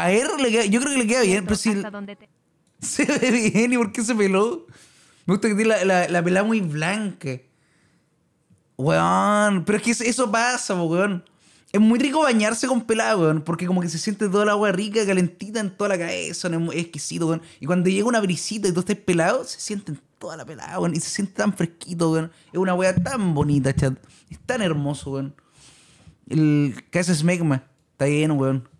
A él le queda, yo creo que le queda bien, pero si... Se ve bien, ¿y por qué se peló? Me gusta que tiene la, la, pelada muy blanca. Weón, pero es que eso pasa, weón. Es muy rico bañarse con pelada, weón, porque como que se siente toda la agua rica, calentita en toda la cabeza, es exquisito, weón. Y cuando llega una brisita y tú estás pelado, se siente toda la pelada, weón, y se siente tan fresquito, weón. Es una weá tan bonita, chat. Es tan hermoso, weón. El es Megma, está lleno, weón.